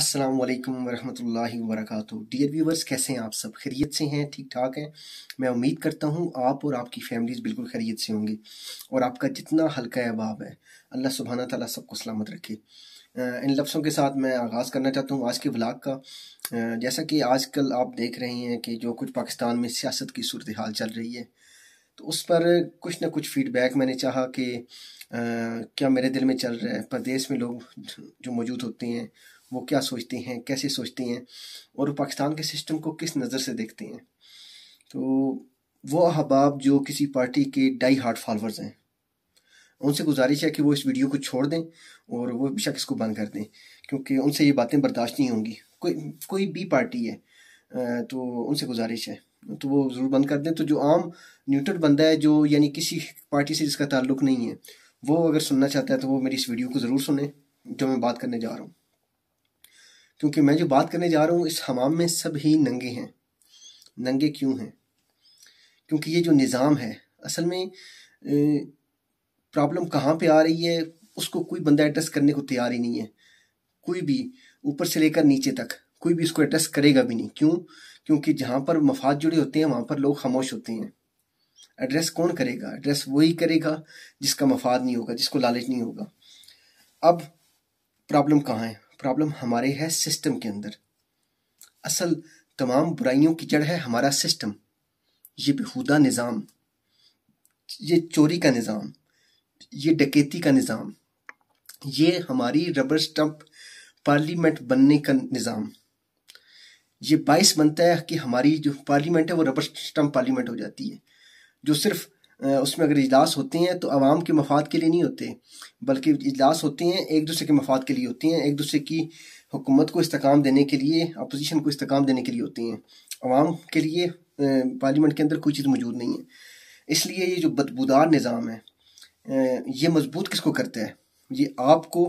अस्सलाम वालेकुम वरहमतुल्लाहि वबरकातु डियर व्यूवर्स कैसे हैं आप सब खैरियत से हैं ठीक ठाक हैं मैं उम्मीद करता हूँ आप और आपकी फैमिलीज़ बिल्कुल खैरियत से होंगे और आपका जितना हल्का अहबाब है अल्लाह सुबहाना ताला सबको सलामत रखे इन लफ्ज़ों के साथ मैं आगाज़ करना चाहता हूँ आज के ब्लाग का जैसा कि आज कल आप देख रहे हैं कि जो कुछ पाकिस्तान में सियासत की सूरत हाल चल रही है तो उस पर कुछ ना कुछ फीडबैक मैंने चाहा कि क्या मेरे दिल में चल रहा है प्रदेश में लोग जो मौजूद होते हैं वो क्या सोचते हैं कैसे सोचते हैं और पाकिस्तान के सिस्टम को किस नज़र से देखते हैं तो वो अहबाब जो किसी पार्टी के डाई हार्ट फॉलोअर्स हैं उनसे गुजारिश है कि वो इस वीडियो को छोड़ दें और वो बेशक इसको बंद कर दें क्योंकि उनसे ये बातें बर्दाश्त नहीं होंगी कोई कोई भी पार्टी है तो उनसे गुजारिश है तो वो ज़रूर बंद कर दें तो जो आम न्यूट्रल बंदा है जो यानी किसी पार्टी से जिसका ताल्लुक नहीं है वो अगर सुनना चाहता है तो वो मेरी इस वीडियो को ज़रूर सुने जो मैं बात करने जा रहा हूँ क्योंकि मैं जो बात करने जा रहा हूँ इस हमाम में सब ही नंगे हैं नंगे क्यों हैं क्योंकि ये जो निज़ाम है असल में प्रॉब्लम कहाँ पे आ रही है उसको कोई बंदा एड्रेस करने को तैयार ही नहीं है कोई भी ऊपर से लेकर नीचे तक कोई भी इसको एड्रेस करेगा भी नहीं क्यों क्योंकि जहाँ पर मफाद जुड़े होते हैं वहाँ पर लोग खामोश होते हैं एड्रेस कौन करेगा एड्रेस वही करेगा जिसका मफाद नहीं होगा जिसको लालच नहीं होगा अब प्रॉब्लम कहाँ है प्रॉब्लम हमारे है सिस्टम के अंदर असल तमाम बुराइयों की जड़ है हमारा सिस्टम ये बेहूदा निज़ाम ये चोरी का निज़ाम ये डकैती का निज़ाम ये हमारी रबर स्टम्प पार्लियामेंट बनने का निज़ाम ये बाइस बनता है कि हमारी जो पार्लियामेंट है वो रबर स्टम्प पार्लियामेंट हो जाती है जो सिर्फ उसमें अगर इजलास होते हैं तो आवाम के मफाद के लिए नहीं होते बल्कि इजलास होते हैं एक दूसरे के मफाद के लिए होते हैं एक दूसरे की हुकूमत को इस्तेकाम देने के लिए अपोजिशन को इस्तेकाम देने के लिए होते हैं आवाम के लिए पार्लियामेंट के अंदर कोई चीज़ मौजूद नहीं है इसलिए ये जो बदबूदार निज़ाम है ये मजबूत किसको करता है ये आपको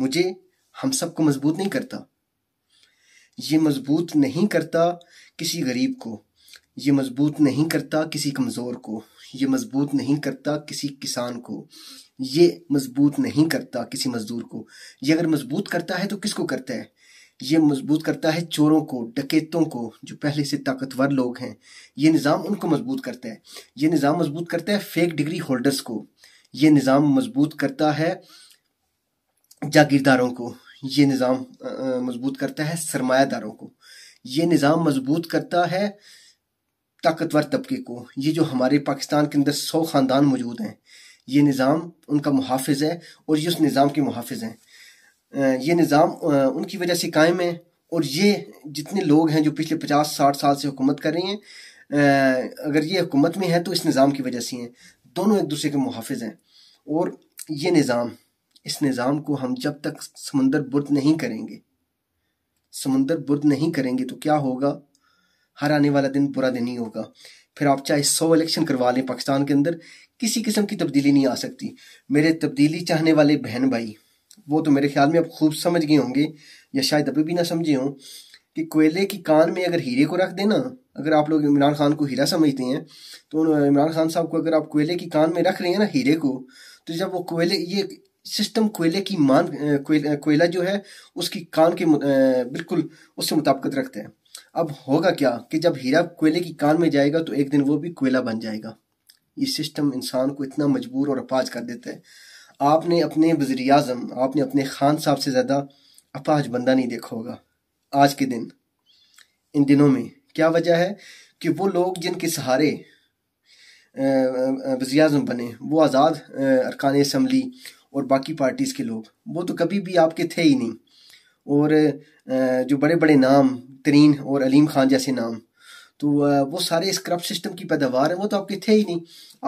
मुझे हम सब को मजबूत नहीं करता ये मजबूत नहीं करता किसी गरीब को ये मजबूत नहीं करता किसी कमज़ोर को ये मजबूत नहीं करता किसी किसान को ये मजबूत नहीं करता किसी मजदूर को ये अगर मजबूत करता है तो किसको करता है ये मजबूत करता है चोरों को डकैतों को जो पहले से ताकतवर लोग हैं ये निज़ाम उनको मजबूत करता है ये निज़ाम मजबूत करता है फेक डिग्री होल्डर्स को ये निज़ाम मजबूत करता है जागीरदारों को ये निज़ाम मजबूत करता है सरमायादारों को ये निज़ाम मजबूत करता है ताकतवर तबके को ये जो हमारे पाकिस्तान के अंदर सौ ख़ानदान मौजूद हैं ये निज़ाम उनका मुहाफ़ है और ये उस निज़ाम के मुहाफ़ हैं ये निज़ाम उनकी वजह से कायम है और ये जितने लोग हैं जो पिछले पचास साठ साल से हुकूमत कर रही हैं अगर ये हुकूमत में है तो इस निज़ाम की वजह से हैं दोनों एक दूसरे के मुहाफ़ हैं और ये निज़ाम इस निज़ाम को हम जब तक समंदर बुर्द नहीं करेंगे समंदर बुर्द नहीं करेंगे तो क्या होगा हर आने वाला दिन बुरा दिन ही होगा फिर आप चाहे सौ इलेक्शन करवा लें पाकिस्तान के अंदर किसी किस्म की तब्दीली नहीं आ सकती मेरे तब्दीली चाहने वाले बहन भाई वो तो मेरे ख्याल में आप खूब समझ गए होंगे या शायद अभी भी ना समझे हों कि कोयले की कान में अगर हीरे को रख देना अगर आप लोग इमरान खान को हीरा समझते हैं तो इमरान खान साहब को अगर आप कोयले की कान में रख रहे हैं ना हीरे को तो जब वो कोयले ये सिस्टम कोयले की मान कोयला जो है उसकी कान के बिल्कुल उससे मुताबकत रखता है अब होगा क्या कि जब हीरा कोयले की कान में जाएगा तो एक दिन वो भी कोयला बन जाएगा ये सिस्टम इंसान को इतना मजबूर और अपाज कर देता है आपने अपने वजीर अजम आपने अपने खान साहब से ज़्यादा अपाज बंदा नहीं देखा होगा आज के दिन इन दिनों में क्या वजह है कि वो लोग जिनके सहारे वजी अजम बने वो आज़ाद अरकान इसम्बली और बाकी पार्टीज़ के लोग वो तो कभी भी आपके थे ही नहीं और जो बड़े बड़े नाम तरीन और अलीम खान जैसे नाम तो वो सारे इस करप्ट सिस्टम की पैदावार है वो तो आपके थे ही नहीं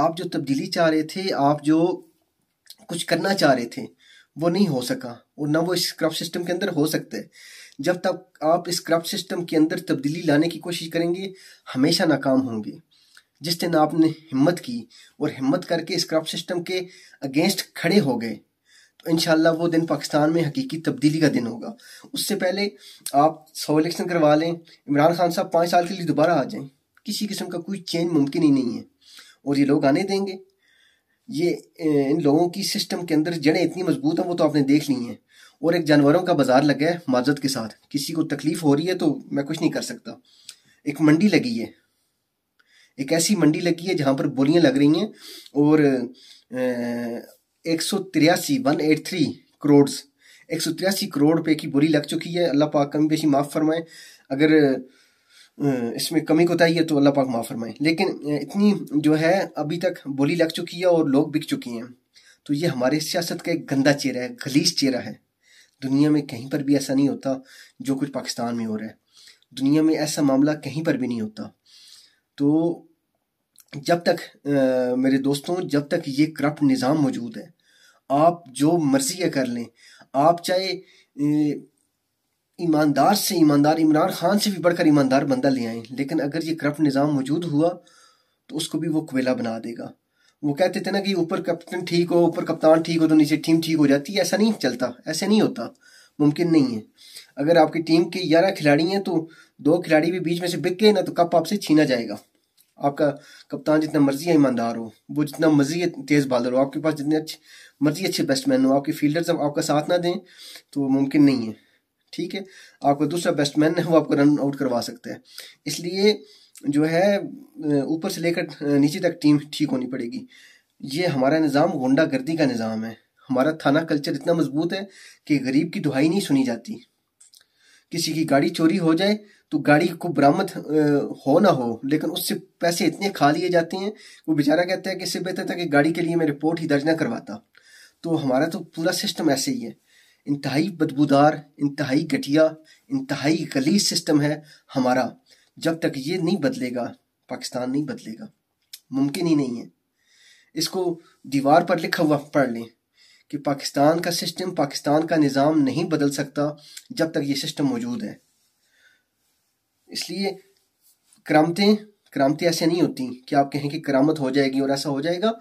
आप जो तब्दीली चाह रहे थे आप जो कुछ करना चाह रहे थे वो नहीं हो सका और ना वो इस करप्ट सिस्टम के अंदर हो सकता है जब तक आप इस करप्ट सिस्टम के अंदर तब्दीली लाने की कोशिश करेंगे हमेशा नाकाम होंगे जिस दिन आपने हिम्मत की और हिम्मत करके इस करप्ट सिस्टम के अगेंस्ट खड़े हो गए इन वो दिन पाकिस्तान में हकीकी तब्दीली का दिन होगा उससे पहले आप सौ इलेक्शन करवा लें इमरान खान साहब पाँच साल के लिए दोबारा आ जाएं किसी किस्म का कोई चेंज मुमकिन ही नहीं है और ये लोग आने देंगे ये इन लोगों की सिस्टम के अंदर जड़ें इतनी मजबूत हैं वो तो आपने देख ली हैं और एक जानवरों का बाजार लगा है माजत के साथ किसी को तकलीफ हो रही है तो मैं कुछ नहीं कर सकता एक मंडी लगी है एक ऐसी मंडी लगी है जहाँ पर बोलियाँ लग रही हैं और एक सौ तिरासी वन एट थ्री करोड़ एक सौ तिरासी करोड़ रुपये की बोली लग चुकी है अल्लाह पाक कमी पेशी माफ़ फरमाए अगर इसमें कमी कोताही है तो अल्लाह पाक माफ़ फरमाए लेकिन इतनी जो है अभी तक बोली लग चुकी है और लोग बिक चुकी हैं तो ये हमारे सियासत का एक गंदा चेहरा है गलीस चेहरा है दुनिया में कहीं पर भी ऐसा नहीं होता जो कुछ पाकिस्तान में हो रहा है दुनिया में ऐसा मामला कहीं पर भी नहीं होता तो जब तक आ, मेरे दोस्तों जब तक ये करप्ट निज़ाम मौजूद है आप जो मर्जी है कर लें आप चाहे ईमानदार से ईमानदार इमरान खान से भी बढ़कर ईमानदार बंदा ले आए लेकिन अगर ये करप्ट निज़ाम मौजूद हुआ तो उसको भी वो कोयला बना देगा वो कहते थे ना कि ऊपर कैप्टन ठीक हो ऊपर कप्तान ठीक हो तो नीचे टीम ठीक हो जाती है ऐसा नहीं चलता ऐसे नहीं होता मुमकिन नहीं है अगर आपकी टीम के ग्यारह खिलाड़ी हैं तो दो खिलाड़ी भी बीच में से बिक गए ना तो कप आपसे छीना जाएगा आपका कप्तान जितना मर्जी ईमानदार हो वो जितना मर्जी तेज़ बॉलर हो आपके पास जितने अच्छे मर्जी अच्छे बैट्समैन हो आपके जब आपका साथ ना दें तो मुमकिन नहीं है ठीक है आपका दूसरा बैट्समैन है वो आपको रन आउट करवा सकता है इसलिए जो है ऊपर से लेकर नीचे तक टीम ठीक होनी पड़ेगी ये हमारा निज़ाम गुंडागर्दी का निज़ाम है हमारा थाना कल्चर इतना मजबूत है कि गरीब की दुहाई नहीं सुनी जाती किसी की गाड़ी चोरी हो जाए तो गाड़ी को बरामद हो ना हो लेकिन उससे पैसे इतने खा लिए जाते हैं वो बेचारा कहता है कि इससे बेहतर था कि गाड़ी के लिए मैं रिपोर्ट ही दर्ज ना करवाता तो हमारा तो पूरा सिस्टम ऐसे ही है इंतहाई बदबूदार इंतहाई घटिया इंतहाई गली सिस्टम है हमारा जब तक ये नहीं बदलेगा पाकिस्तान नहीं बदलेगा मुमकिन ही नहीं है इसको दीवार पर लिखा हुआ पढ़ लें कि पाकिस्तान का सिस्टम पाकिस्तान का निज़ाम नहीं बदल सकता जब तक ये सिस्टम मौजूद है इसलिए करामतें करामतें ऐसे नहीं होती कि आप कहें कि करामत हो जाएगी और ऐसा हो जाएगा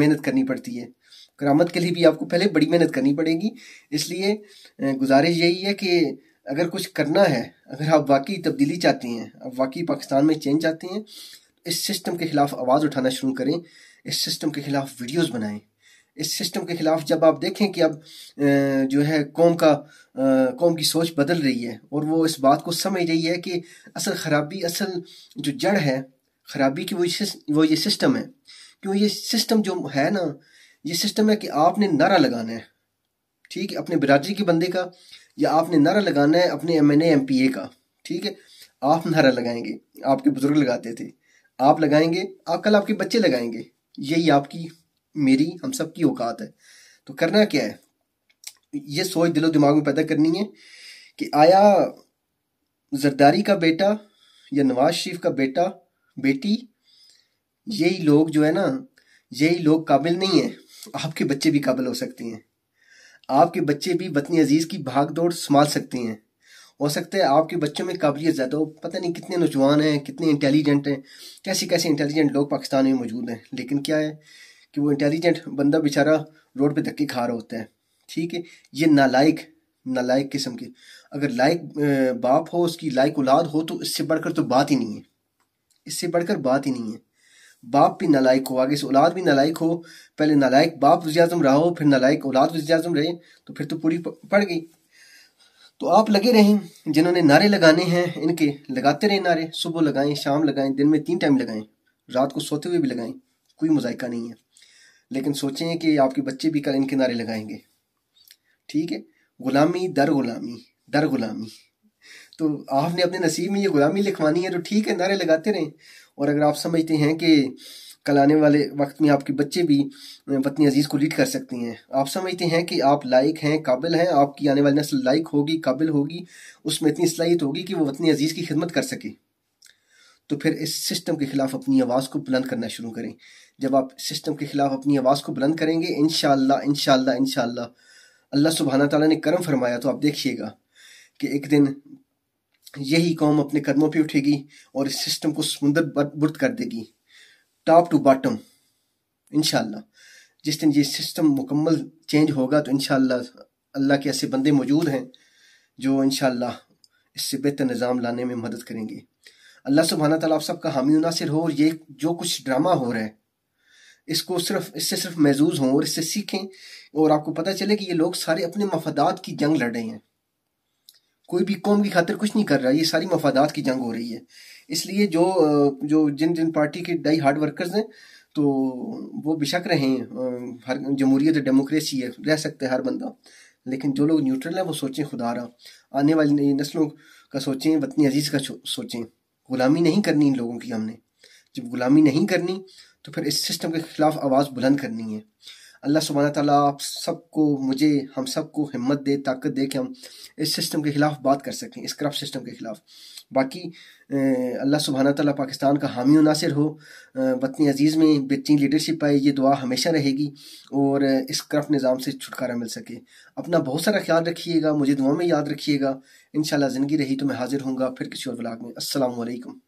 मेहनत करनी पड़ती है करामत के लिए भी आपको पहले बड़ी मेहनत करनी पड़ेगी इसलिए गुजारिश यही है कि अगर कुछ करना है अगर आप वाकई तब्दीली चाहते हैं आप वाकई पाकिस्तान में चेंज चाहते हैं तो इस सिस्टम के खिलाफ आवाज़ उठाना शुरू करें इस सिस्टम के खिलाफ वीडियोज़ बनाएं इस सिस्टम के खिलाफ जब आप देखें कि अब जो है कौम का कौम की सोच बदल रही है और वो इस बात को समझ रही है कि असल खराबी असल जो जड़ है खराबी की वो वो ये सिस्टम है क्यों ये सिस्टम जो है ना ये सिस्टम है कि आपने नारा लगाना है ठीक है अपने बिरादरी के बंदे का या आपने नारा लगाना है अपने M N M P A का ठीक है आप नारा लगाएंगे आपके बुजुर्ग लगाते थे आप लगाएंगे आप कल आपके बच्चे लगाएंगे यही आपकी मेरी हम सब की औकात है तो करना क्या है ये सोच दिलो दिमाग में पैदा करनी है कि आया जरदारी का बेटा या नवाज शरीफ का बेटा बेटी यही लोग जो है ना यही लोग काबिल नहीं है आपके बच्चे भी काबिल हो सकते हैं आपके बच्चे भी वतनी अजीज़ की भाग दौड़ संभाल सकते हैं हो सकता है आपके बच्चों में काबिलियत ज़्यादा हो पता नहीं कितने नौजवान हैं कितने इंटेलिजेंट हैं कैसे कैसे इंटेलिजेंट लोग पाकिस्तान में मौजूद हैं लेकिन क्या है कि वो इंटेलिजेंट बंदा बेचारा रोड पे धक्के खा रहा होता है ठीक है ये नालायक नालायक किस्म के अगर लायक बाप हो उसकी लायक औलाद हो तो इससे बढ़कर तो बात ही नहीं है इससे बढ़कर बात ही नहीं है बाप भी नालायक हो आगे से औलाद भी नालायक हो पहले नालायक बाप वजी रहा हो फिर नालायक औलाद वजी रहे तो फिर तो पूरी पड़ गई तो आप लगे रहें जिन्होंने नारे लगाने हैं इनके लगाते रहें नारे सुबह लगाएं शाम लगाएं दिन में तीन टाइम लगाएं रात को सोते हुए भी लगाएं कोई मजायका नहीं है लेकिन सोचें कि आपके बच्चे भी कल इन किनारे लगाएंगे ठीक है गुलामी दर गुलामी दर गुलामी तो आपने अपने नसीब में ये गुलामी लिखवानी है तो ठीक है नारे लगाते रहें और अगर आप समझते हैं कि कल आने वाले वक्त में आपके बच्चे भी वतनी अजीज़ को लीड कर सकती हैं आप समझते हैं कि आप लायक हैं काबिल हैं आपकी आने वाली नस्ल लायक होगी काबिल होगी उसमें इतनी सलाहियत होगी कि वो वतनी अजीज़ की खिदमत कर सके तो फिर इस सिस्टम के खिलाफ अपनी आवाज़ को बुलंद करना शुरू करें जब आप सिस्टम के खिलाफ अपनी आवाज़ को बुलंद करेंगे इन शाह इन अल्लाह सुबहाना तला ने कर्म फरमाया तो आप देखिएगा कि एक दिन यही कौम अपने कदमों पर उठेगी और इस सिस्टम को समुंदर बुर्द कर देगी टॉप टू बॉटम इन जिस दिन ये सिस्टम मुकम्मल चेंज होगा तो इन अल्लाह के ऐसे बंदे मौजूद हैं जो इन इससे बेहतर निज़ाम लाने में मदद करेंगे अल्लाह सुबहाना तला आप सबका हामी मुनासर हो और ये जो कुछ ड्रामा हो रहा है इसको सिर्फ इससे सिर्फ महजूज हों और इससे सीखें और आपको पता चले कि ये लोग सारे अपने मफादात की जंग लड़ रहे हैं कोई भी कौम की खातिर कुछ नहीं कर रहा ये सारी मफादात की जंग हो रही है इसलिए जो जो जिन जिन पार्टी के डाई हार्ड वर्कर्स हैं तो वो बेशक हैं हर जमहूरियत डेमोक्रेसी है रह सकते हैं हर बंदा लेकिन जो लोग न्यूट्रल हैं वो सोचें खुदा रहा आने वाली नस्लों का सोचें वतनी अजीज़ का सोचें गुलामी नहीं करनी इन लोगों की हमने जब गुलामी नहीं करनी तो फिर इस सिस्टम के खिलाफ आवाज़ बुलंद करनी है अल्लाह सुबहाना ताला आप सबको मुझे हम सबको हिम्मत दे ताकत दे कि हम इस सिस्टम के ख़िलाफ़ बात कर सकें इस करप्ट सिस्टम के ख़िलाफ़ बाकी अल्लाह सुबहाना ताला पाकिस्तान का हामी नासिर हो वतन अजीज़ में बेहतरीन लीडरशिप आए ये दुआ हमेशा रहेगी और इस करप्ट निज़ाम से छुटकारा मिल सके अपना बहुत सारा ख्याल रखिएगा मुझे दुआ में याद रखिएगा इन ज़िंदगी रही तो मैं हाज़िर हूँगा फिर किसी और ब्लाग में असलकम